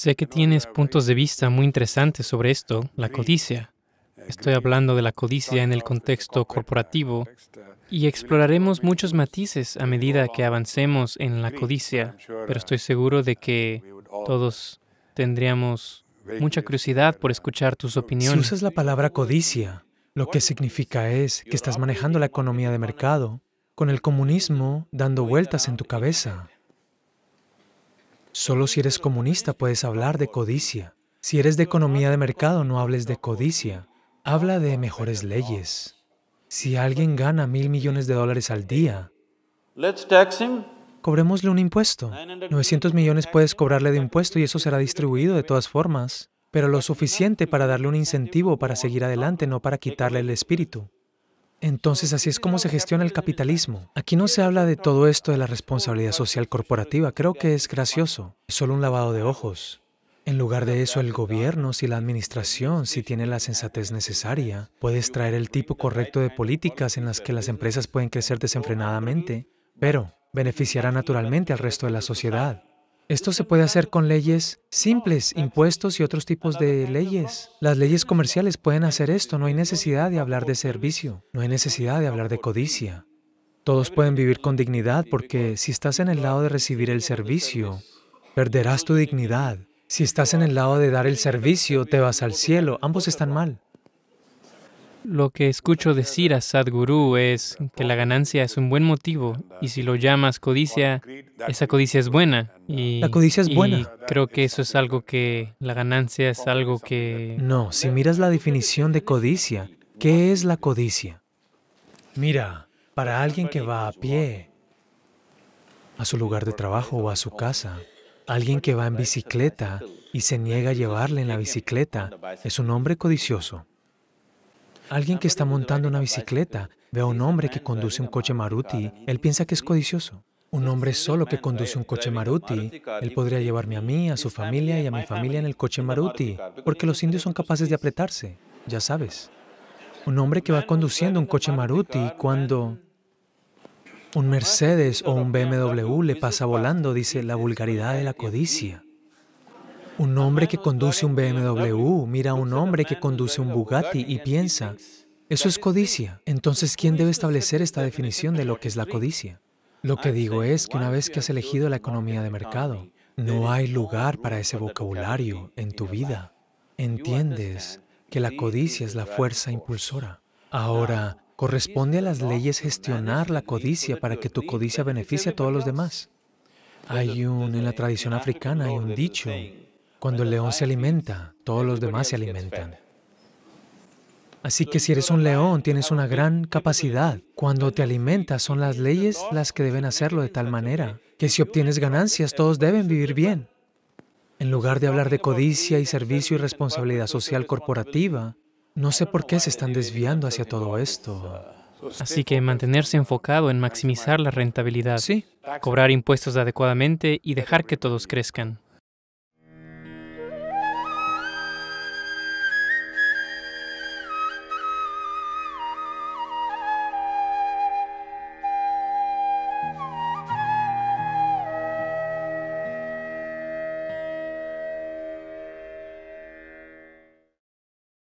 Sé que tienes puntos de vista muy interesantes sobre esto, la codicia. Eh, estoy hablando de la codicia en el contexto corporativo uh, y exploraremos muchos matices a medida que avancemos en la codicia, pero estoy seguro de que todos tendríamos mucha curiosidad por uh, escuchar tus opiniones. Si usas la palabra codicia, lo que significa es que estás manejando la economía de mercado con el comunismo dando vueltas en tu cabeza. Solo si eres comunista puedes hablar de codicia. Si eres de economía de mercado, no hables de codicia. Habla de mejores leyes. Si alguien gana mil millones de dólares al día, cobrémosle un impuesto. 900 millones puedes cobrarle de impuesto y eso será distribuido de todas formas, pero lo suficiente para darle un incentivo para seguir adelante, no para quitarle el espíritu. Entonces así es como se gestiona el capitalismo. Aquí no se habla de todo esto de la responsabilidad social corporativa. Creo que es gracioso. Es solo un lavado de ojos. En lugar de eso, el gobierno, si la administración, si tiene la sensatez necesaria, puede extraer el tipo correcto de políticas en las que las empresas pueden crecer desenfrenadamente, pero beneficiará naturalmente al resto de la sociedad. Esto se puede hacer con leyes simples, impuestos y otros tipos de leyes. Las leyes comerciales pueden hacer esto, no hay necesidad de hablar de servicio, no hay necesidad de hablar de codicia. Todos pueden vivir con dignidad porque si estás en el lado de recibir el servicio, perderás tu dignidad. Si estás en el lado de dar el servicio, te vas al cielo. Ambos están mal. Lo que escucho decir a Sadhguru es que la ganancia es un buen motivo y si lo llamas codicia, esa codicia es buena. Y, la codicia es buena. Y creo que eso es algo que la ganancia es algo que... No, si miras la definición de codicia, ¿qué es la codicia? Mira, para alguien que va a pie a su lugar de trabajo o a su casa, alguien que va en bicicleta y se niega a llevarle en la bicicleta, es un hombre codicioso alguien que está montando una bicicleta, ve a un hombre que conduce un coche Maruti, él piensa que es codicioso. Un hombre solo que conduce un coche Maruti, él podría llevarme a mí, a su familia y a mi familia en el coche Maruti, porque los indios son capaces de apretarse, ya sabes. Un hombre que va conduciendo un coche Maruti cuando un Mercedes o un BMW le pasa volando, dice la vulgaridad de la codicia. Un hombre que conduce un BMW mira a un hombre que conduce un Bugatti y piensa, eso es codicia. Entonces, ¿quién debe establecer esta definición de lo que es la codicia? Lo que digo es que una vez que has elegido la economía de mercado, no hay lugar para ese vocabulario en tu vida. Entiendes que la codicia es la fuerza impulsora. Ahora, corresponde a las leyes gestionar la codicia para que tu codicia beneficie a todos los demás. Hay un, en la tradición africana hay un dicho cuando el león se alimenta, todos los demás se alimentan. Así que si eres un león, tienes una gran capacidad. Cuando te alimentas, son las leyes las que deben hacerlo de tal manera que si obtienes ganancias, todos deben vivir bien. En lugar de hablar de codicia y servicio y responsabilidad social corporativa, no sé por qué se están desviando hacia todo esto. Así que mantenerse enfocado en maximizar la rentabilidad, cobrar impuestos adecuadamente y dejar que todos crezcan.